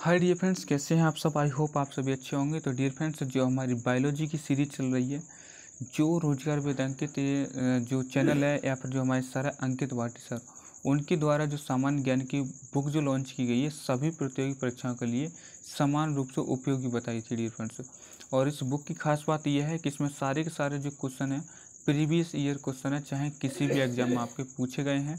hi dear friends कैसे हैं आप सब आई होप आप सभी अच्छे होंगे तो डियर फ्रेंड्स जो हमारी बायोलॉजी की सीरीज चल रही है जो रोजगार वेद अंकित जो चैनल है या फिर जो हमारे सर है अंकित वाटी सर उनके द्वारा जो सामान्य ज्ञान की बुक जो लॉन्च की गई है सभी प्रतियोगी परीक्षाओं के लिए समान रूप से उपयोगी बताई थी डियर फ्रेंड्स और इस बुक की खास बात यह है कि इसमें सारे के सारे जो क्वेश्चन हैं प्रीवियस ईयर क्वेश्चन है चाहे किसी भी एग्जाम में आपके पूछे गए हैं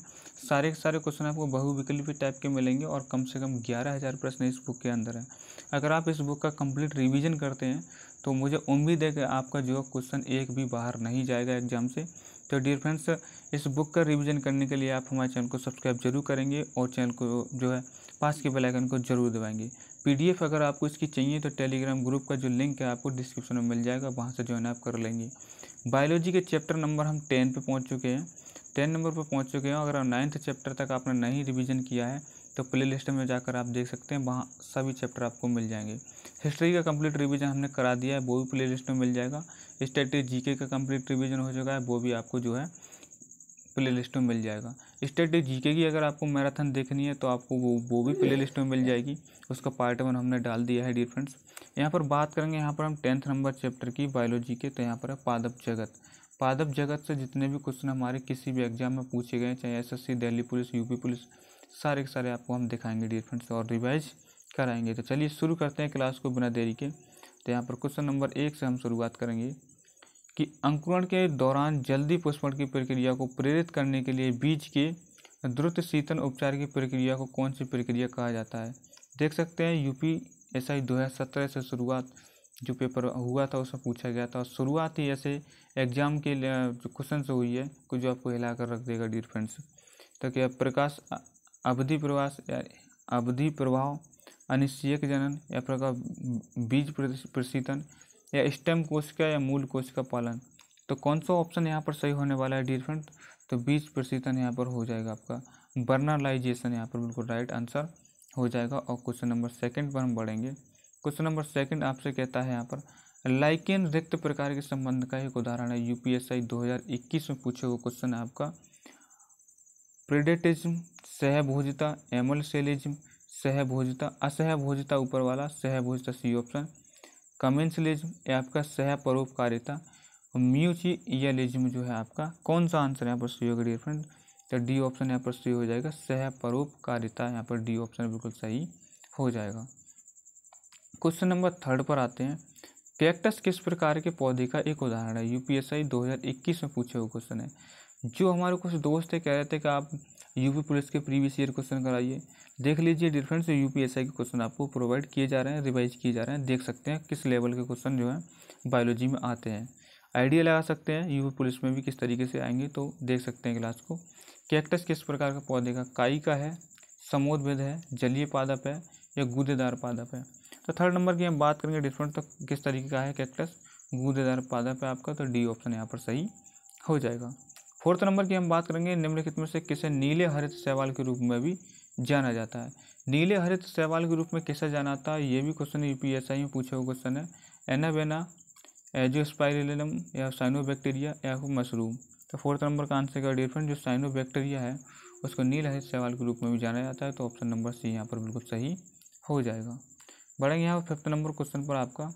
सारे के सारे क्वेश्चन आपको बहुविकल्पी टाइप के मिलेंगे और कम से कम ग्यारह हज़ार प्रश्न इस बुक के अंदर हैं अगर आप इस बुक का कंप्लीट रिवीजन करते हैं तो मुझे उम्मीद है कि आपका जो क्वेश्चन एक भी बाहर नहीं जाएगा एग्जाम से तो डियर फ्रेंड्स इस बुक का रिविज़न करने के लिए आप हमारे चैनल को सब्सक्राइब जरूर करेंगे और चैनल को जो है पास के बेलाइकन को जरूर दबाएंगे पी अगर आपको इसकी चाहिए तो टेलीग्राम ग्रुप का जो लिंक है आपको डिस्क्रिप्शन में मिल जाएगा वहाँ से ज्वाइन आप कर लेंगे बायोलॉजी के चैप्टर नंबर हम टेन पे पहुंच चुके हैं टेन नंबर पर पहुंच चुके हैं अगर आप नाइन्थ चैप्टर तक आपने नहीं रिवीजन किया है तो प्ले लिस्ट में जाकर आप देख सकते हैं वहाँ सभी चैप्टर आपको मिल जाएंगे हिस्ट्री का कंप्लीट रिवीजन हमने करा दिया है वो भी प्ले लिस्ट में मिल जाएगा स्टेटिक जी का कम्प्लीट रिविज़न हो चुका है वो भी आपको जो है प्ले लिस्ट में मिल जाएगा स्टेटिक जी की अगर आपको मैराथन देखनी है तो आपको वो वो भी प्ले लिस्ट में मिल जाएगी उसका पार्ट वन हमने डाल दिया है डियर फ्रेंड्स यहाँ पर बात करेंगे यहाँ पर हम टेंथ नंबर चैप्टर की बायोलॉजी के तो यहाँ पर है पादप जगत पादप जगत से जितने भी क्वेश्चन हमारे किसी भी एग्जाम में पूछे गए चाहे SSC Delhi police UP police सारे के सारे आपको हम दिखाएंगे डियर फ्रेंड्स और रिवाइज कराएंगे तो चलिए शुरू करते हैं क्लास को बिना देरी के तो यहाँ पर क्वेश्चन नंबर एक से हम शुरुआत करेंगे कि अंकुरण के दौरान जल्दी पुष्पण की प्रक्रिया को प्रेरित करने के लिए बीज के द्रुत शीतन उपचार की प्रक्रिया को कौन सी प्रक्रिया कहा जाता है देख सकते हैं यूपी ऐसा ही दो हज़ार सत्रह से शुरुआत जो पेपर हुआ था उसमें पूछा गया था और शुरुआत ही ऐसे एग्ज़ाम के जो क्वेश्चन से हुई है कुछ जो आपको हिला कर रख देगा डियर फ्रेंड्स तो क्या प्रकाश अवधि प्रवास अवधि प्रभाव अनिश्चयक जनन या प्रकार बीज प्रशीतन या स्टेम का या मूल का पालन तो कौन सा ऑप्शन यहाँ पर सही होने वाला है डियर फ्रेंड तो बीज प्रशीतन यहाँ पर हो जाएगा आपका बर्नालाइजेशन यहाँ पर बिल्कुल राइट आंसर हो जाएगा और क्वेश्चन नंबर सेकंड पर हम बढ़ेंगे क्वेश्चन नंबर सेकंड आपसे कहता है यहाँ पर लाइकेन रिक्त प्रकार के संबंध का एक उदाहरण है यूपीएसआई 2021 में पूछे हुए क्वेश्चन है आपका प्रिडेटिज्म सहभोजिता एमल सेलिज्म सहभोजिता असहभोजिता ऊपर वाला सहभोजिता सी ऑप्शन कमेंसलिज्म आपका सह परोपकारिता म्यूचियलिज्म जो है आपका कौन सा आंसर है यहाँ पर सी होगा डियर तो डी ऑप्शन यहाँ पर सही हो जाएगा सह परोपकारिता यहाँ पर डी ऑप्शन बिल्कुल सही हो जाएगा क्वेश्चन नंबर थर्ड पर आते हैं कैक्टस किस प्रकार के पौधे का एक उदाहरण है यूपीएसआई 2021 में पूछे हुए क्वेश्चन है जो हमारे कुछ दोस्त कह रहे थे कि आप यूपी पुलिस के प्रीवियस ईयर क्वेश्चन कराइए देख लीजिए से यूपीएसआई के क्वेश्चन आपको प्रोवाइड किए जा रहे हैं रिवाइज किए जा रहे हैं देख सकते हैं किस लेवल के क्वेश्चन जो हैं बायोलॉजी में आते हैं आइडिया लगा सकते हैं यूपी पुलिस में भी किस तरीके से आएंगे तो देख सकते हैं क्लास को कैक्टस किस प्रकार का पौधे का काई का है समोदभेद है जलीय पादप है या गूदेदार पादप है तो थर्ड नंबर की हम बात करेंगे डिफरेंट तो किस तरीके का है कैक्टस गूदेदार पादप है आपका तो डी ऑप्शन यहाँ पर सही हो जाएगा फोर्थ नंबर की हम बात करेंगे निम्नलिखित में से किसे नीले हरित सहवाल के रूप में भी जाना जाता है नीले हरित सहवाल के रूप में किसे जाना जाता है ये भी question U P S I में पूछे हुए क्वेश्चन है बेना एजोस्पाइरिलम या साइनोबैक्टीरिया या मशरूम तो फोर्थ नंबर का आंसर क्या डिफरेंट जो साइनो बैक्टीरिया है उसको नील हरित सवाल के रूप में भी जाना जाता है तो ऑप्शन नंबर सी यहाँ पर बिल्कुल सही हो जाएगा बढ़ेंगे यहाँ फिफ्थ नंबर क्वेश्चन पर आपका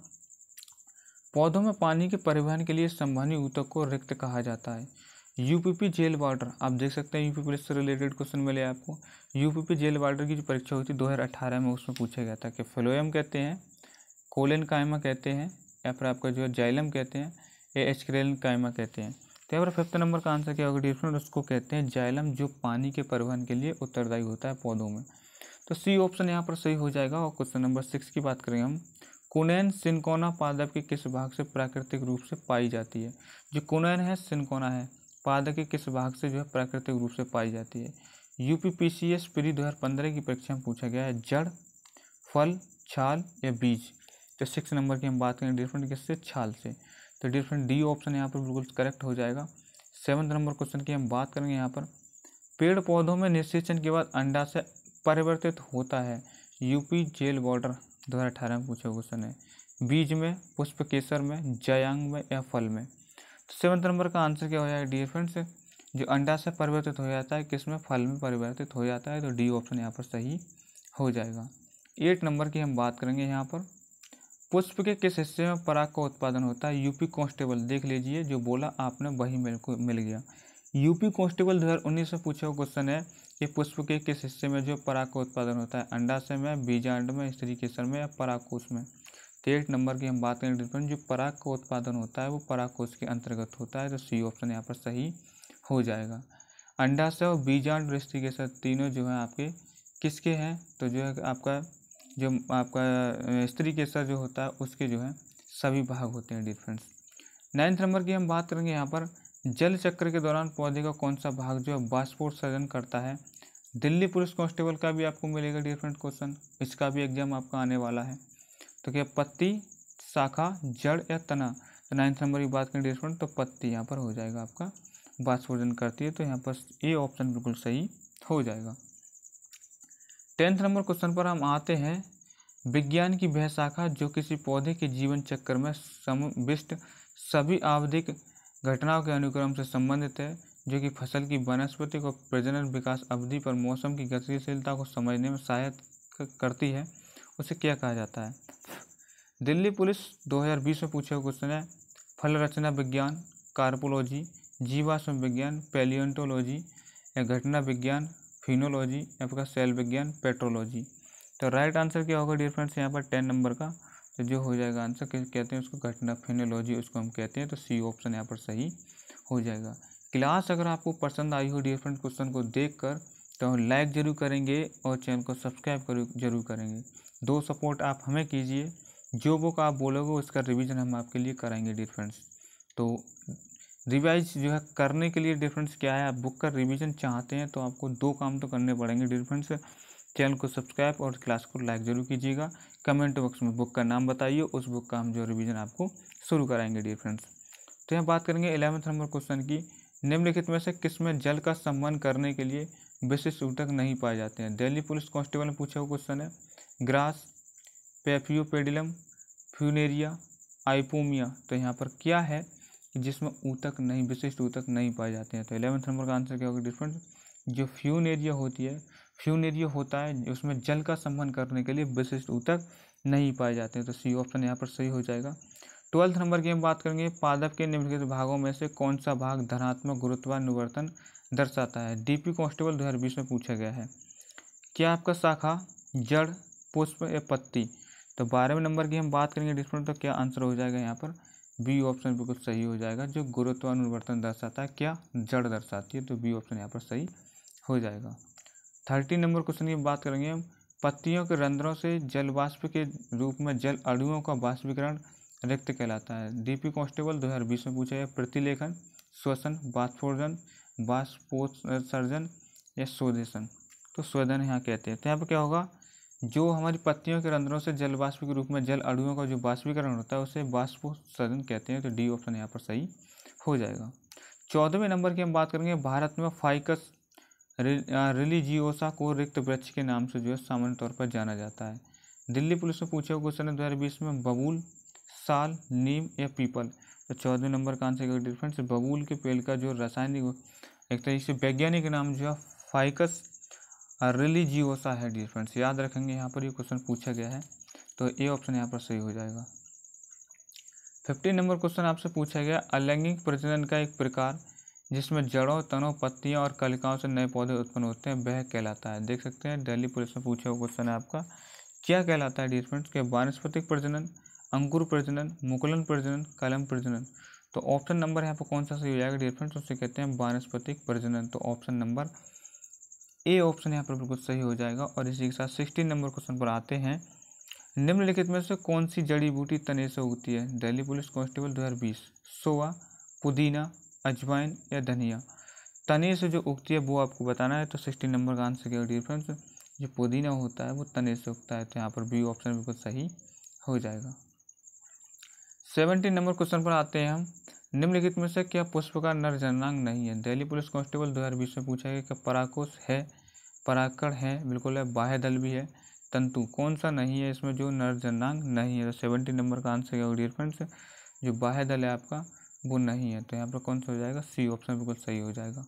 पौधों में पानी के परिवहन के लिए संवहनी ऊतक को रिक्त कहा जाता है यूपीपी जेल वाटर आप देख सकते हैं यूपीपी से रिलेटेड क्वेश्चन मिले आपको यूपीपी जेल वाटर की जो परीक्षा हुई थी 2018 में उसमें पूछा गया था कि फ्लोएम कहते हैं कोलेन कायमा कहते हैं या फिर आपका जो है जाइलम कहते हैं या एचक्रेल कायमा कहते हैं तो यहाँ पर फिफ्थ नंबर का आंसर क्या होगा डियर उसको कहते हैं जाइलम जो पानी के परिवहन के लिए उत्तरदायी होता है पौधों में तो सी ऑप्शन यहाँ पर सही हो जाएगा और क्वेश्चन नंबर सिक्स की बात करें हम कुनैन सिनकोना पादप के किस भाग से प्राकृतिक रूप से पाई जाती है जो कुनैन है सिनकोना है पादप के किस भाग से जो है प्राकृतिक रूप से पाई जाती है U P P C S pre दो हज़ार पंद्रह की परीक्षा में पूछा गया है जड़ फल छाल या बीज तो सिक्स नंबर की हम बात करें डिफरेंट किससे छाल से तो डियर फ्रेंड डी ऑप्शन यहाँ पर बिल्कुल करेक्ट हो जाएगा सेवन्थ नंबर क्वेश्चन की हम बात करेंगे यहाँ पर पेड़ पौधों में निषेचन के बाद अंडा से परिवर्तित होता है यूपी जेल बॉर्डर दो हज़ार अठारह में पूछे क्वेश्चन है बीज में पुष्प केसर में जयांग में या फल में तो सेवन्थ नंबर का आंसर क्या हो जाएगा डियर फ्रेंड्स जो अंडा से परिवर्तित हो जाता है किस में फल में परिवर्तित हो जाता है तो डी ऑप्शन यहाँ पर सही हो जाएगा एट नंबर की हम बात करेंगे यहाँ पर पुष्प के किस हिस्से में पराग का उत्पादन होता है यूपी कांस्टेबल देख लीजिए जो बोला आपने वही मिल को मिल गया यूपी कांस्टेबल 2019 में पूछा हुआ क्वेश्चन है कि पुष्प के किस हिस्से में जो पराग का उत्पादन होता है अंडाशय में बीजांड में स्त्री केसर में या पराकोष में तो एक नंबर की हम बात करें डिफरेंट जो पराग का उत्पादन होता है वो पराकोष के अंतर्गत होता है तो सी ऑप्शन यहाँ पर सही हो जाएगा अंडाशय और बीजांड और स्त्री केसर तीनों जो है आपके किसके हैं तो जो है आपका जो आपका स्त्री के सर जो होता है उसके जो है सभी भाग होते हैं डिफरेंस नाइन्थ नंबर की हम बात करेंगे यहाँ पर जल चक्र के दौरान पौधे का कौन सा भाग जो है सर्जन करता है दिल्ली पुलिस कांस्टेबल का भी आपको मिलेगा डिफरेंट क्वेश्चन इसका भी एग्जाम आपका आने वाला है तो क्या पत्ती शाखा जड़ या तना तो नाइन्थ नंबर की बात करें डिफरेंट तो पत्ती यहाँ पर हो जाएगा आपका बाष्पोजन करती है तो यहाँ पर ए ऑप्शन बिल्कुल सही हो जाएगा टेंथ नंबर क्वेश्चन पर हम आते हैं विज्ञान की वह शाखा जो किसी पौधे के जीवन चक्र में समविष्ट सभी आवधिक घटनाओं के अनुक्रम से संबंधित है जो कि फसल की वनस्पति को प्रजनन विकास अवधि पर मौसम की गतिशीलता को समझने में सहायता करती है उसे क्या कहा जाता है दिल्ली पुलिस 2020 में पूछे हुए क्वेश्चन है फल रचना विज्ञान कार्पोलॉजी जीवाश्म विज्ञान पेलियंटोलॉजी या घटना विज्ञान फिनोलॉजी या फिर सेल विज्ञान पेट्रोलॉजी तो राइट आंसर क्या होगा डियर फ्रेंड्स यहाँ पर टेन नंबर का तो जो हो जाएगा आंसर कहते हैं उसको घटना फिनोलॉजी उसको हम कहते हैं तो सी ऑप्शन यहाँ पर सही हो जाएगा क्लास अगर आपको पसंद आई हो डियर फ्रेंड क्वेश्चन को देख कर तो लाइक ज़रूर करेंगे और चैनल को सब्सक्राइब जरूर करेंगे दो सपोर्ट आप हमें कीजिए जो बुक आप बोलोगे उसका रिवीजन हम आपके लिए कराएंगे डियर फ्रेंड्स तो रिवाइज जो है करने के लिए डिफरेंस क्या है आप बुक का रिवीजन चाहते हैं तो आपको दो काम तो करने पड़ेंगे डिफरेंस चैनल को सब्सक्राइब और क्लास को लाइक ज़रूर कीजिएगा कमेंट बॉक्स में बुक का नाम बताइए उस बुक का हम जो रिवीजन आपको शुरू कराएंगे डियर फ्रेंड्स तो यहाँ बात करेंगे एलेवंथ नंबर क्वेश्चन की निम्नलिखित में से किसमें जल का सम्मान करने के लिए विशेष ऊटक नहीं पाए जाते हैं दिल्ली पुलिस कांस्टेबल ने पूछा हुआ क्वेश्चन है ग्रास पेफियोपेडिलम फ्यूनेरिया आइपोमिया तो यहाँ पर क्या है जिसमें ऊतक नहीं विशिष्ट ऊतक नहीं पाए जाते हैं तो इलेवंथ नंबर का आंसर क्या होगा डिफरेंट जो फ्यून एरिया होती है फ्यून एरिया होता है उसमें जल का संबंध करने के लिए विशिष्ट ऊतक नहीं पाए जाते हैं तो सी ऑप्शन यहाँ पर सही हो जाएगा ट्वेल्थ नंबर की हम बात करेंगे पादप के निम्नलिखित भागों में से कौन सा भाग धनात्मक गुरुत्वानुवर्तन दर्शाता है डीपी कांस्टेबल 2020 में पूछा गया है क्या आपका शाखा जड़ पुष्प या पत्ती तो बारहवें नंबर की हम बात करेंगे डिस्प्लेन तो क्या आंसर हो जाएगा यहाँ पर बी ऑप्शन बिल्कुल सही हो जाएगा जो गुरुत्वानुवर्तन दर्शाता है क्या जड़ दर्शाती है तो बी ऑप्शन यहाँ पर सही हो जाएगा थर्टी नंबर क्वेश्चन की बात करेंगे हम पत्तियों के रंध्रों से जल वाष्प के रूप में जल अड़ुओं का वाष्पीकरण रिक्त कहलाता है डीपी कांस्टेबल 2020 में पूछा है प्रतिलेखन श्वसन बाष्पोर्जन बाष्पोत्सर्जन या स्वदेशन तो शोधन यहाँ कहते हैं तो यहाँ पर क्या होगा जो हमारी पत्तियों के रंध्रों से जल वाष्प के रूप में जल अड़ुओं का जो बाष्पीकरण होता है उसे वाष्पोत्सर्जन सदन कहते हैं तो डी ऑप्शन यहाँ पर सही हो जाएगा चौदहवें नंबर की हम बात करेंगे भारत में फाइकस रिलीजियोसा को रिक्त वृक्ष के नाम से जो है सामान्य तौर पर जाना जाता है दिल्ली पुलिस ने पूछा क्वेश्चन है दो हज़ार बीस में बबूल साल नीम या पीपल तो चौदहवें नंबर का आंसर डिफरेंस बबूल के पेड़ का जो रासायनिक एक तरीके से वैज्ञानिक नाम जो है फाइकस रिलीजियोसा है डियर फ्रेंड्स याद रखेंगे यहाँ पर ये क्वेश्चन पूछा गया है तो ए ऑप्शन यहाँ पर सही हो जाएगा फिफ्टीन नंबर क्वेश्चन आपसे पूछा गया अलैंगिक प्रजनन का एक प्रकार जिसमें जड़ों तनों पत्तियों और कलिकाओं से नए पौधे उत्पन्न होते हैं वह कहलाता है देख सकते हैं दिल्ली पुलिस में पूछा हुआ क्वेश्चन है आपका क्या कहलाता है डियर फ्रेंड्स के वानस्पतिक प्रजनन अंकुर प्रजनन मुकुलन प्रजनन कलम प्रजनन तो ऑप्शन नंबर यहाँ पर कौन सा सही हो जाएगा डियर फ्रेंड्स उसे कहते हैं वानस्पतिक प्रजनन तो ऑप्शन नंबर ए ऑप्शन यहाँ पर बिल्कुल सही हो जाएगा और इसी के साथ सिक्सटीन नंबर क्वेश्चन पर आते हैं निम्नलिखित में से कौन सी जड़ी बूटी तने से उगती है दिल्ली पुलिस कांस्टेबल 2020 सोवा पुदीना अजवाइन या धनिया तने से जो उगती है वो आपको बताना है तो सिक्सटीन नंबर का आंसर क्या डियर जो पुदीना होता है वो तने से उगता है तो यहाँ पर बी ऑप्शन बिल्कुल सही हो जाएगा सेवनटीन नंबर क्वेश्चन पर आते हैं हम निम्नलिखित में से क्या पुष्प का नर जननांग नहीं है दिल्ली पुलिस कांस्टेबल दो हज़ार बीस में पूछा गया कि पराकोश है पराकड़ है बिल्कुल है बाह्य दल भी है तंतु कौन सा नहीं है इसमें जो नर जननांग नहीं है तो सेवेंटी नंबर का आंसर क्या डियर फ्रेंड्स जो बाह्य दल है आपका वो नहीं है तो यहाँ पर कौन सा हो जाएगा सी ऑप्शन बिल्कुल सही हो जाएगा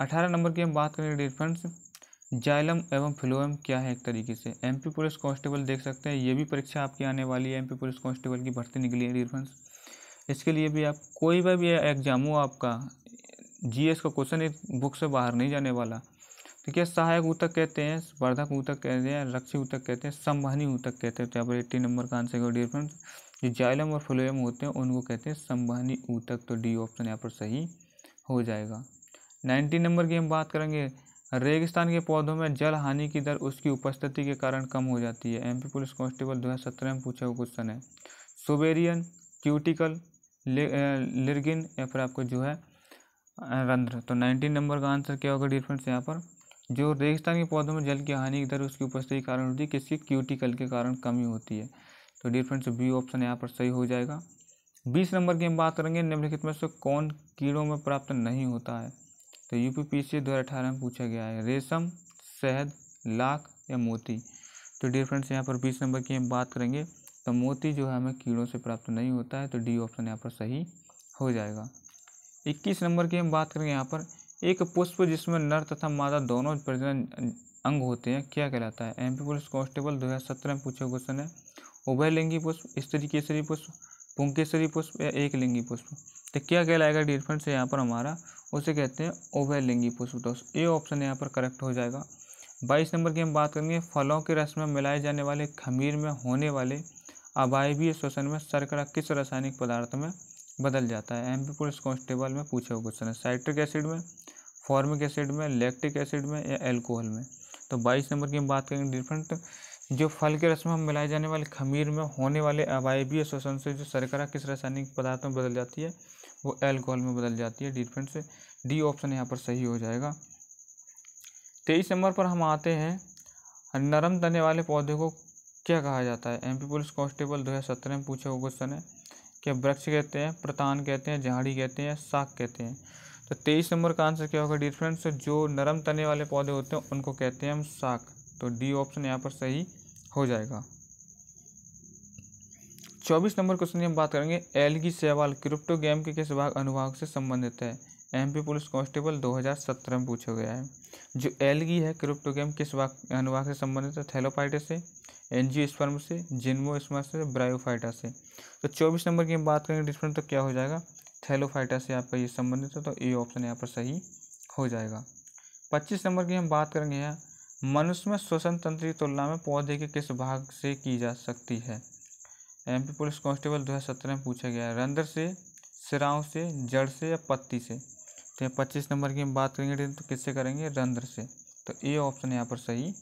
अठारह नंबर की हम बात करें डियर फ्रेंड्स जाइलम एवं फ्लोएम क्या है एक तरीके से एमपी पुलिस कांस्टेबल देख सकते हैं ये भी परीक्षा आपकी आने वाली है एमपी पुलिस कांस्टेबल की भर्ती निकली है डियर फ्रेंड्स इसके लिए भी आप कोई भी, एग्ज़ाम हो आपका जीएस का क्वेश्चन एक बुक से बाहर नहीं जाने वाला तो क्या सहायक ऊतक कहते हैं वर्धक ऊतक कहते हैं रक्षी ऊतक कहते हैं संवहनी ऊतक कहते हैं तो यहाँ पर एट्टी नंबर का आंसर का डिफरेंस जो जाइलम और फ्लोएम होते हैं उनको कहते हैं संवहनी ऊतक तो डी ऑप्शन यहाँ पर सही हो जाएगा नाइन्टीन नंबर की हम बात करेंगे रेगिस्तान के पौधों में जल हानि की दर उसकी उपस्थिति के कारण कम हो जाती है एमपी पुलिस कांस्टेबल सत्रह में पूछा हुआ क्वेश्चन है सोबेरियन क्यूटिकल लिर्गिन या फिर आपको जो है रंध्र तो नाइनटीन नंबर का आंसर क्या होगा डिफरेंस यहाँ पर जो रेगिस्तान के पौधों में जल की हानि की दर उसकी उपस्थिति के कारण होती है किसकी क्यूटिकल के कारण कमी होती है तो डिफरेंस बी ऑप्शन यहाँ पर सही हो जाएगा बीस नंबर की हम बात करेंगे निम्नलिखित में से कौन कीड़ों में प्राप्त नहीं होता है तो यू पी पी सी दो हज़ार अठारह में पूछा गया है रेशम शहद लाख या मोती तो डिफरेंस यहाँ पर बीस नंबर की हम बात करेंगे तो मोती जो है हमें कीड़ों से प्राप्त नहीं होता है तो डी ऑप्शन यहाँ पर सही हो जाएगा इक्कीस नंबर की हम बात करेंगे यहाँ पर एक पुष्प जिसमें नर तथा मादा दोनों प्रजनन अंग होते हैं क्या कहलाता है एम पी पुलिस कांस्टेबल दो हज़ार सत्रह में पूछे क्वेश्चन है उभय लिंगी पुष्प स्त्री केसरी पुष्प पुंकेसरी पुष्प या एक लिंगी पुष्प तो क्या कहलाएगा डियर से यहाँ पर हमारा उसे कहते हैं लिंगी पुष्प तो ए ऑप्शन यहाँ पर करेक्ट हो जाएगा बाईस नंबर की हम बात करेंगे फलों के रस में मिलाए जाने वाले खमीर में होने वाले अवायवीय श्वसन में शर्करा किस रासायनिक पदार्थ में बदल जाता है एम पी पुलिस कॉन्स्टेबल में पूछे हुए क्वेश्चन है साइट्रिक एसिड में फॉर्मिक एसिड में लैक्टिक एसिड में या एल्कोहल में तो बाईस नंबर की हम बात करेंगे डिफरेंट जो फल के रस में हम मिलाए जाने वाले खमीर में होने वाले अवायवीय शोषण से जो शर्करा किस रासायनिक पदार्थ में बदल जाती है वो एल्कोहल में बदल जाती है डिफरेंट से डी ऑप्शन यहाँ पर सही हो जाएगा तेईस नंबर पर हम आते हैं नरम तने वाले पौधे को क्या कहा जाता है एमपी पुलिस कांस्टेबल दो हज़ार में पूछा हुआ क्वेश्चन है क्या वृक्ष कहते हैं प्रतान कहते हैं झाड़ी कहते हैं साग कहते हैं तो तेईस नंबर का आंसर क्या होगा डिफरेंस जो नरम तने वाले पौधे होते हैं उनको कहते हैं हम साग तो डी ऑप्शन यहाँ पर सही हो जाएगा चौबीस नंबर क्वेश्चन की हम बात करेंगे एल की सेवाल क्रिप्टो गेम के किस भाग अनुभाग से संबंधित है एमपी पुलिस कांस्टेबल 2017 में पूछा गया है जो एलगी है क्रिप्टो गेम किस भाग अनुभाग से संबंधित है थैलोपाइटिस से स्पर्म से जिनमो स्पर्म से ब्रायोफाइटा से तो चौबीस नंबर की हम बात करेंगे डिफरेंट तो क्या हो जाएगा थैलोफाइटा से आपका ये संबंधित है तो ए ऑप्शन यहाँ पर सही हो जाएगा पच्चीस नंबर की हम बात करेंगे यहाँ मनुष्य में श्वसन तंत्र की तुलना में पौधे के किस भाग से की जा सकती है एमपी पुलिस कांस्टेबल 2017 में पूछा गया है रंध्र से सिराओं से जड़ से या पत्ती से तो यहाँ पच्चीस नंबर की हम बात करेंगे तो किससे करेंगे रंध्र से तो ए ऑप्शन यहाँ पर सही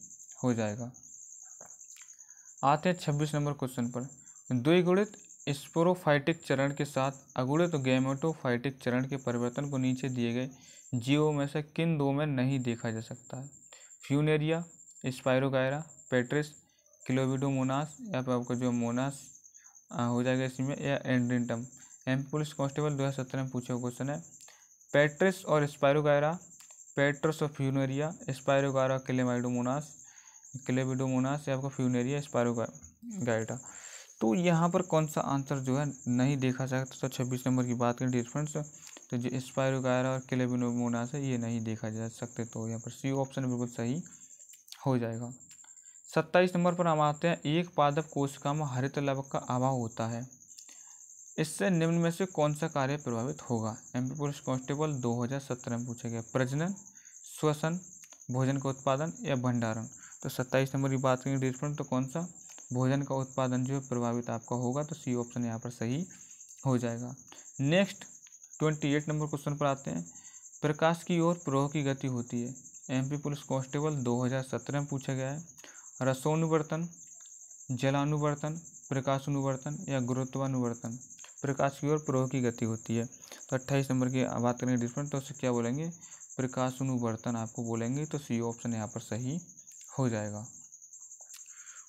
हो जाएगा आते हैं छब्बीस नंबर क्वेश्चन पर द्विगुणित स्पोरोफाइटिक चरण के साथ अगुणित गैमेटोफाइटिक चरण के परिवर्तन को नीचे दिए गए जीवों में से किन दो में नहीं देखा जा सकता है फ्यूनेरिया स्पायरोगायरा पेट्रिस क्लोविडोमोनास या फिर आपका जो मोनास हो जाएगा इसमें या एंड्रिंटम एम पुलिस कांस्टेबल सत्रह में पूछे हुए क्वेश्चन है पेट्रिस और स्पायरोगायरा पेट्रस और फ्यूनेरिया स्पायरोगायरा क्लेमाइडोमोनास क्लेबिडोमोनास या आपका फ्यूनेरिया गाइटा तो यहाँ पर कौन सा आंसर जो है नहीं देखा जाता तो छब्बीस नंबर की बात करें डिफरेंस तो जो स्पायरोगायरा और क्लेबिनोमोनास है ये नहीं देखा जा सकते तो यहाँ पर सी ऑप्शन बिल्कुल सही हो जाएगा सत्ताईस नंबर पर हम आते हैं एक पादप कोशिका में हरित लवक का अभाव होता है इससे निम्न में से कौन सा कार्य प्रभावित होगा एमपी पुलिस कांस्टेबल 2017 में पूछा गया प्रजनन श्वसन भोजन का उत्पादन या भंडारण तो सत्ताईस नंबर की बात करें डिस्पन तो कौन सा भोजन का उत्पादन जो है प्रभावित आपका होगा तो सी ऑप्शन यहाँ पर सही हो जाएगा next twenty eight number question पर आते हैं प्रकाश की ओर प्रोह की गति होती है एमपी पुलिस कांस्टेबल 2017 में पूछा गया है रसोनुवर्तन जलानुवर्तन प्रकाशानुवर्तन या गुरुत्वानुवर्तन प्रकाश की ओर प्रोह की गति होती है तो अट्ठाईस नंबर की बात करेंगे डिफरेंट तो उससे क्या बोलेंगे प्रकाशानुवर्तन आपको बोलेंगे तो सी ऑप्शन यहाँ पर सही हो जाएगा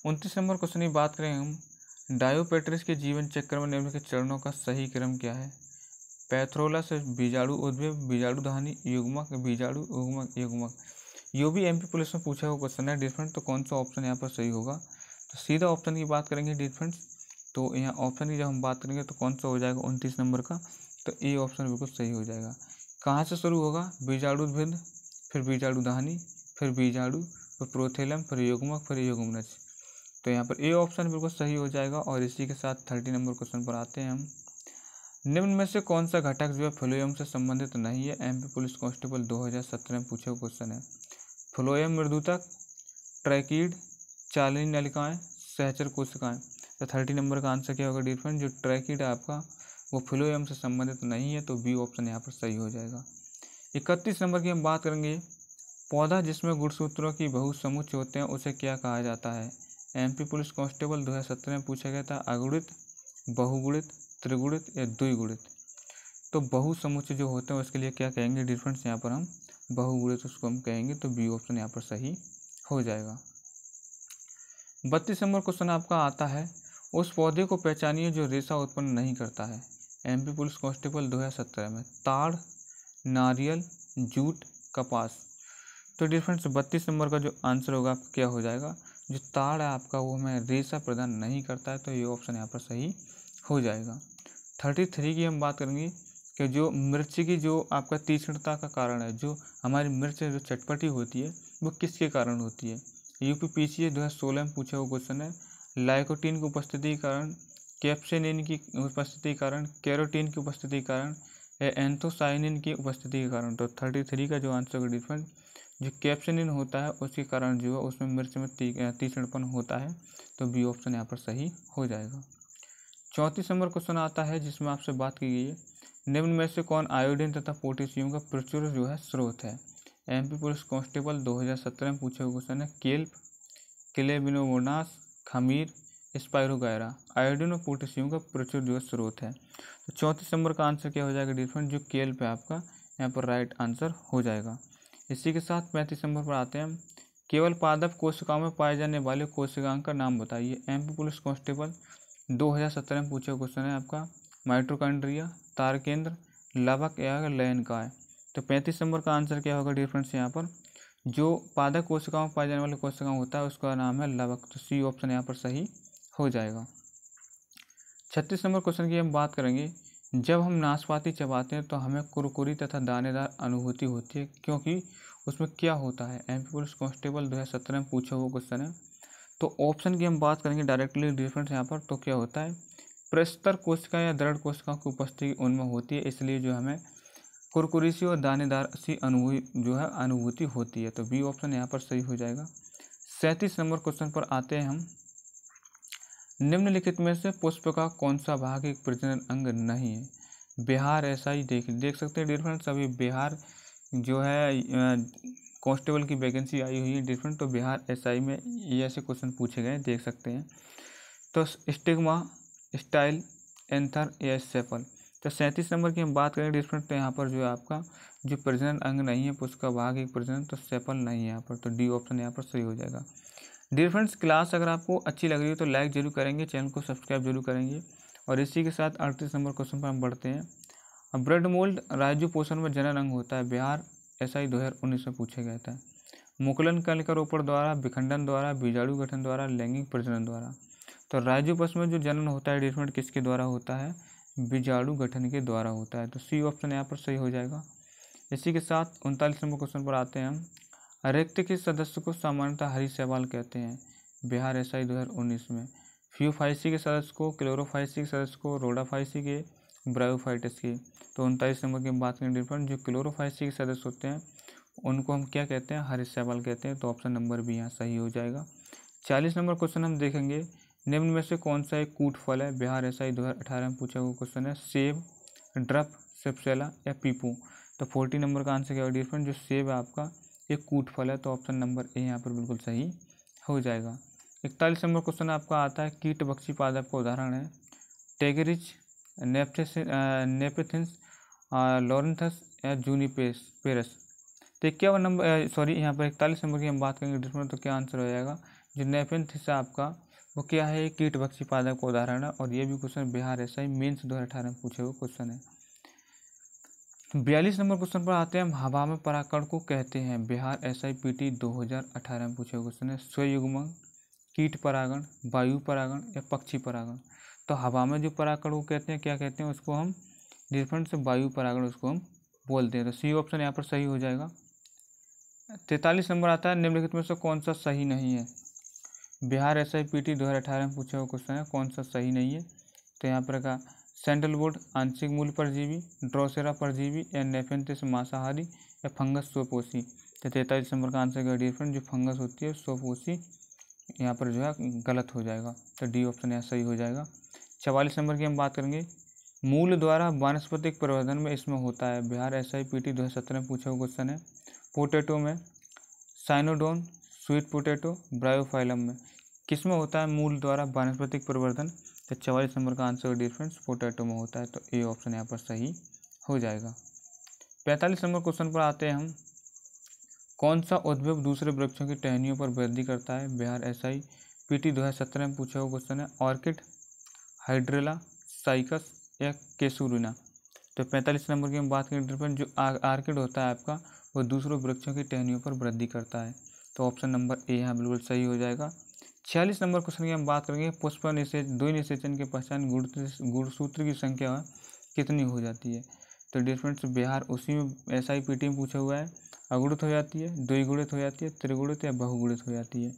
उनतीस नंबर क्वेश्चन की बात करें हम डायोपेट्रिस के जीवन चक्र में के चरणों का सही क्रम क्या है पैथ्रोला से बीजाणु उद्भिव बीजाणु दहानी युग्मक बीजाणु युग्मक युग्मक यो भी एमपी पुलिस में पूछा हुआ क्वेश्चन है डिफरेंट तो कौन सा ऑप्शन यहाँ पर सही होगा तो सीधा ऑप्शन की बात करेंगे डिफरेंट तो यहाँ ऑप्शन की जब हम बात करेंगे तो कौन सा हो जाएगा उनतीस नंबर का तो ए ऑप्शन बिल्कुल सही हो जाएगा कहाँ से शुरू होगा बीजाणु उद्भिद फिर बीजाणु दहानी फिर बीजाणु प्रोथेलम फिर युग्मक तो यहाँ पर ए ऑप्शन बिल्कुल सही हो जाएगा और इसी के साथ थर्टी नंबर क्वेश्चन पर आते हैं हम निम्न में से कौन सा घटक जो है फ्लोएम से संबंधित तो नहीं है एमपी पुलिस कांस्टेबल 2017 में पूछे हुए क्वेश्चन है फ्लोएम मृदुतक ट्रैकिड चालनी नलिकाएं सहचर कोशिकाएं तो थर्टी नंबर का आंसर क्या होगा डियर फ्रेंड जो ट्रैकिड है आपका वो फ्लोएम से संबंधित तो नहीं है तो बी ऑप्शन यहाँ पर सही हो जाएगा इकतीस नंबर की हम बात करेंगे पौधा जिसमें गुणसूत्रों की समुच्च होते हैं उसे क्या कहा जाता है एमपी पुलिस कांस्टेबल 2017 में पूछा गया था अगुणित बहुगुणित त्रिगुणित या द्विगुणित तो समुच्च जो होते हैं उसके लिए क्या कहेंगे डिफरेंस यहाँ पर हम बहुगुणित उसको हम कहेंगे तो बी ऑप्शन यहाँ पर सही हो जाएगा बत्तीस नंबर क्वेश्चन आपका आता है उस पौधे को पहचानिए जो रेशा उत्पन्न नहीं करता है एमपी पुलिस कांस्टेबल 2017 में ताड़ नारियल जूट कपास तो डियर फ्रेंड्स बत्तीस नंबर का जो आंसर होगा आपका क्या हो जाएगा जो ताड़ है आपका वो हमें रेशा प्रदान नहीं करता है तो ये ऑप्शन यहाँ पर सही हो जाएगा थर्टी थ्री की हम बात करेंगे कि जो मिर्च की जो आपका तीक्ष्णता का कारण है जो हमारी मिर्च जो चटपटी होती है वो किसके कारण होती है यू पी पी सी दो हज़ार सोलह में पूछा हुआ क्वेश्चन है लाइकोटीन की उपस्थिति के कारण कैप्सिनिन की उपस्थिति के कारण कैरोटीन की उपस्थिति के कारण एंथोसाइनिन की उपस्थिति के कारण तो थर्टी थ्री का जो आंसर होगा डिफरेंट जो कैप्सिन होता है उसके कारण जो है उसमें मिर्च में तीक्षणपन होता है तो बी ऑप्शन यहाँ पर सही हो जाएगा चौंतीस नंबर क्वेश्चन आता है जिसमें आपसे बात की गई है निम्न में से कौन आयोडीन तथा पोटेशियम का प्रचुर जो है स्रोत है एमपी पुलिस कांस्टेबल 2017 में पूछे हुए क्वेश्चन है केल्प क्लेबिनोमोनास खमीर स्पायरोगैरा आयोडीन और पोटेशियम का प्रचुर जो है स्रोत है तो चौंतीस नंबर का आंसर क्या हो जाएगा डिफरेंट जो केल्प है आपका यहाँ पर राइट आंसर हो जाएगा इसी के साथ पैंतीस नंबर पर आते हैं केवल पादप कोशिकाओं में पाए जाने वाले कोशिकाओं का नाम बताइए एम पी पुलिस कांस्टेबल 2017 में पूछा क्वेश्चन है आपका तार तारकेंद्र लवक या लयन का है तो पैंतीस नंबर का आंसर क्या होगा डिफरेंस यहाँ पर जो पादक कोशिकाओं में पाए जाने वाले कोशिकाओं होता है उसका नाम है लवक तो सी ऑप्शन यहाँ पर सही हो जाएगा छत्तीस नंबर क्वेश्चन की हम बात करेंगे जब हम नाशपाती चबाते हैं तो हमें कुरकुरी तथा दानेदार अनुभूति होती है क्योंकि उसमें क्या होता है एम पी पुलिस कॉन्स्टेबल दो हज़ार सत्रह में पूछा हुआ क्वेश्चन है तो ऑप्शन की हम बात करेंगे डायरेक्टली डिफरेंस यहाँ पर तो क्या होता है प्रस्तर कोशिका या दृढ़ कोशिकाओं की उपस्थिति उनमें होती है इसलिए जो हमें कुरकुरी सी और दानेदार सी अनुभूति जो है अनुभूति होती है तो बी ऑप्शन यहाँ पर सही हो जाएगा सैंतीस नंबर क्वेश्चन पर आते हैं हम निम्नलिखित में से पुष्प का कौन सा भाग एक प्रजनन अंग नहीं है बिहार ऐसा ही देख देख सकते हैं डिफरेंट सभी बिहार जो है कांस्टेबल की वैकेंसी आई हुई है डिफरेंट तो बिहार एसआई में ये ऐसे क्वेश्चन पूछे गए देख सकते हैं तो स्टिग्मा स्टाइल एंथर या सेफल तो सैंतीस नंबर की हम बात करें डिफरेंट तो यहाँ पर जो है आपका जो प्रजनन अंग नहीं है पुष्प का भाग एक प्रजनन तो सेपल नहीं है यहाँ पर तो डी ऑप्शन यहाँ पर सही हो जाएगा डियर फ्रेंड्स क्लास अगर आपको अच्छी लग रही हो तो लाइक जरूर करेंगे चैनल को सब्सक्राइब जरूर करेंगे और इसी के साथ अड़तीस नंबर क्वेश्चन पर हम बढ़ते हैं ब्रेड मोल्ड राज्य पोषण में जना रंग होता है बिहार एस आई दो हज़ार उन्नीस में पूछा गया था मुकुलन कलकरोपण द्वारा विखंडन द्वारा बीजाणु गठन द्वारा लैंगिक प्रजनन द्वारा तो राज्य पोषण में जो जनन होता है डिफरेंट किसके द्वारा होता है बीजाणु गठन के द्वारा होता है तो सी ऑप्शन यहाँ पर सही हो जाएगा इसी के साथ उनतालीस नंबर क्वेश्चन पर आते हैं हम रिक्त के सदस्य को सामान्यतः हरी सहवाल कहते हैं बिहार एस आई में फ्यूफाइसी के सदस्य को क्लोरोफाइसी के सदस्य को रोडाफाइसी के ब्रायोफाइटिस की तो उनतालीस नंबर की बात करें डिफरेंट जो क्लोरोफाइसी के सदस्य होते हैं उनको हम क्या कहते हैं हरी सहवाल कहते हैं तो ऑप्शन नंबर भी यहाँ सही हो जाएगा चालीस नंबर क्वेश्चन हम देखेंगे निम्न में से कौन सा एक कूट फल है बिहार एस आई दो हज़ार अठारह में पूछा हुआ क्वेश्चन है सेब ड्रप सेपसेला या पीपू तो फोर्टी नंबर का आंसर क्या होगा डिफरेंट जो सेब है आपका ये कूट फल है तो ऑप्शन नंबर ए यहाँ पर बिल्कुल सही हो जाएगा इकतालीस नंबर क्वेश्चन आपका आता है कीट बक्षी पादप का उदाहरण है टेगरिज नेपथिस लॉरेंथस या जूनीपेस पेरस तो इक्यावन नंबर सॉरी यहाँ पर इकतालीस नंबर की हम बात करेंगे डिस्मेंट तो क्या आंसर हो जाएगा जो नेपेंथिस आपका वो क्या है कीट बक्षी पादप का उदाहरण है और ये भी क्वेश्चन बिहार ऐसा ही मेन्स दो हज़ार अठारह में पूछे हुए क्वेश्चन है बयालीस नंबर क्वेश्चन पर आते हैं हम हवा में पराकण को कहते हैं Bihar S I P T दो हजार अठारह में पूछे क्वेश्चन है स्वयुग्म कीट परागण वायु परागण या पक्षी परागण तो हवा में जो परागण को कहते हैं क्या कहते हैं उसको हम डिफरेंट से वायु परागण उसको हम बोलते हैं तो सी ऑप्शन यहाँ पर सही हो जाएगा तैंतालीस नंबर आता है निम्नलिखित में से कौन सा सही नहीं है Bihar S I P T दो हज़ार अठारह में पूछे हुआ क्वेश्चन है कौन सा सही नहीं है तो यहाँ पर का सैंडलवुड आंशिक मूल परजीवी ड्रोसेरा परजीवी या नेफेंटिस मांसाहारी या फंगस सोपोसी तो तैतालीस दिसंबर का आंसर क्या डिफरेंट जो फंगस होती है सोपोसी यहाँ पर जो है गलत हो जाएगा तो डी ऑप्शन यहाँ सही हो जाएगा चवालीस नंबर की हम बात करेंगे मूल द्वारा वानस्पतिक प्रवर्धन में इसमें होता है Bihar S I P T दो हज़ार सत्रह में पूछा हुआ क्वेश्चन है पोटैटो में साइनोडोन स्वीट पोटैटो ब्रायोफाइलम में किसमें होता है मूल द्वारा वानस्पतिक प्रवर्धन तो चवालीस नंबर का आंसर डिफरेंस पोटैटो में होता है तो ए ऑप्शन यहाँ पर सही हो जाएगा पैंतालीस नंबर क्वेश्चन पर आते हैं हम कौन सा उद्भव दूसरे वृक्षों की टहनियों पर वृद्धि करता है Bihar S I P T दो हज़ार सत्रह में पूछा हुआ क्वेश्चन है ऑर्किड हाइड्रेला साइकस या केसूरिना तो पैंतालीस नंबर की हम बात करें डिफरेंट जो आर्किड होता है आपका वो दूसरों वृक्षों की टहनियों पर वृद्धि करता है तो ऑप्शन नंबर ए यहाँ बिल्कुल सही हो जाएगा छियालीस नंबर क्वेश्चन की हम बात करेंगे पुष्प निषेच द्वि निषेचन की पहचान गुड़ गुड़सूत्र की संख्या कितनी हो जाती है तो डिफरेंस बिहार उसी में एस आई पी टी में पूछा हुआ है अगुणित हो जाती है द्विगुणित हो जाती है त्रिगुणित या बहुगुणित हो जाती है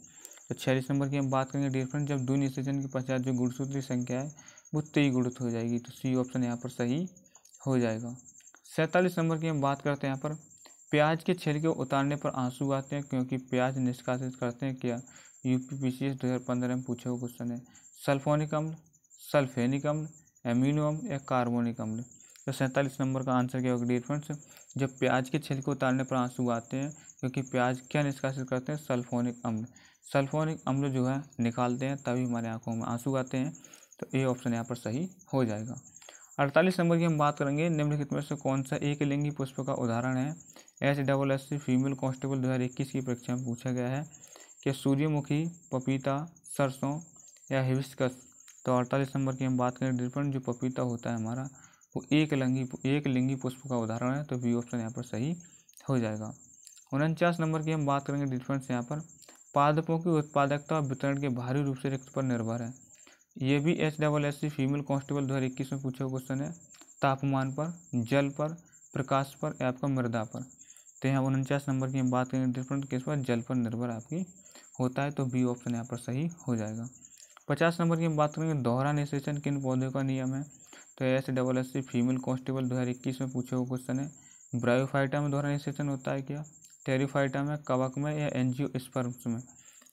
तो छियालीस नंबर की हम बात करेंगे डिफरेंस जब द्वि निषेचन के पश्चात जो गुणसूत्र की संख्या है वो त्रिगुणित हो जाएगी तो सी ऑप्शन यहाँ पर सही हो जाएगा सैंतालीस नंबर की हम बात करते हैं यहाँ पर प्याज के छिलके उतारने पर आंसू आते हैं क्योंकि प्याज निष्कासित करते हैं क्या U P P C S दो हज़ार पंद्रह में पूछा हुआ क्वेश्चन है सल्फोनिक अम्ल सल्फेनिक अम्ल एमिनो अम्ल या कार्बोनिक अम्ल तो सैंतालीस नंबर का आंसर क्या होगा डियर फ्रेंड्स जब प्याज के छिलके उतारने पर आंसू आते हैं क्योंकि प्याज क्या निष्कासित करते हैं सल्फोनिक अम्ल सल्फोनिक अम्ल जो है निकालते हैं तभी हमारे आंखों में आंसू आते हैं तो ये ऑप्शन यहाँ पर सही हो जाएगा अड़तालीस नंबर की हम बात करेंगे निम्नलिखित में से कौन सा एक लिंगी पुष्प का उदाहरण है H double S C female हज़ार इक्कीस की परीक्षा में पूछा गया है कि सूर्यमुखी पपीता सरसों या हिबिस्कस तो अड़तालीस नंबर की हम बात करें डिफरेंट जो पपीता होता है हमारा वो एक लंगी एक लिंगी पुष्प का उदाहरण है तो बी ऑप्शन यहाँ पर सही हो जाएगा उनचास नंबर की हम बात करेंगे डिफरेंस यहाँ पर पादपों की उत्पादकता और वितरण के भारी रूप से रिक्त पर निर्भर है ये भी H double S C female constable दो में पूछा क्वेश्चन है तापमान पर जल पर प्रकाश पर या आपका मृदा पर तो यहाँ उनचास नंबर की हम बात करेंगे डिफरेंट किस पर जल पर निर्भर आपकी होता है तो बी ऑप्शन यहाँ पर सही हो जाएगा पचास नंबर की हम बात करेंगे दोहरा निषेचन किन पौधे का नियम है तो S double S C female constable दो हज़ार इक्कीस में पूछे हुए क्वेश्चन है ब्रायोफाइटा में दोहरा निषेचन होता है क्या टेरिफाइटा में कवक में या एनजीओ स्पर्म्स में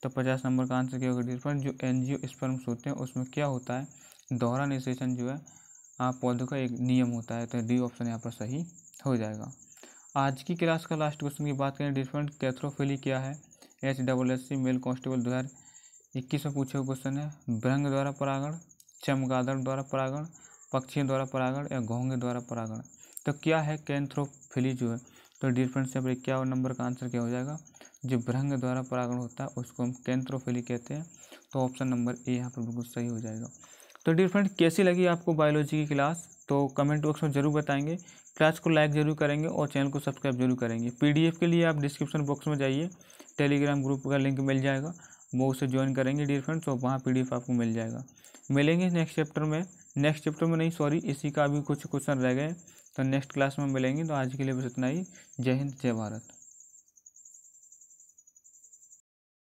तो पचास नंबर का आंसर क्या होगा डिफरेंट जो एनजीओ स्पर्म्स होते हैं उसमें क्या होता है दोहरा निषेचन जो है आप पौधों का एक नियम होता है तो डी ऑप्शन यहाँ पर सही हो जाएगा आज की क्लास का लास्ट क्वेश्चन की बात करें डिफरेंट कैथ्रोफिली क्या है H double S C male constable दो हज़ार इक्कीस में पूछे हुए क्वेश्चन है भ्रंग द्वारा परागण चमगादड़ द्वारा परागण पक्षियों द्वारा परागण या घोंगे द्वारा परागण तो क्या है कैंथ्रोफिली जो है तो डियर से यहाँ इक्यावन नंबर का आंसर क्या हो जाएगा जो भ्रंग द्वारा परागण होता है उसको हम कैंथ्रोफिली कहते हैं तो ऑप्शन नंबर ए यहाँ पर बिल्कुल सही हो जाएगा तो डियर फ्रेंड कैसी लगी आपको बायोलॉजी की क्लास तो कमेंट बॉक्स में ज़रूर बताएंगे क्लास को लाइक ज़रूर करेंगे और चैनल को सब्सक्राइब जरूर करेंगे पीडीएफ के लिए आप डिस्क्रिप्शन बॉक्स में जाइए टेलीग्राम ग्रुप का लिंक मिल जाएगा वो उसे ज्वाइन करेंगे डियर फ्रेंड्स और वहाँ पी आपको मिल जाएगा मिलेंगे नेक्स्ट चैप्टर में नेक्स्ट चैप्टर में नहीं सॉरी इसी का अभी कुछ क्वेश्चन रह गए तो नेक्स्ट क्लास में मिलेंगे तो आज के लिए बस इतना ही जय हिंद जय भारत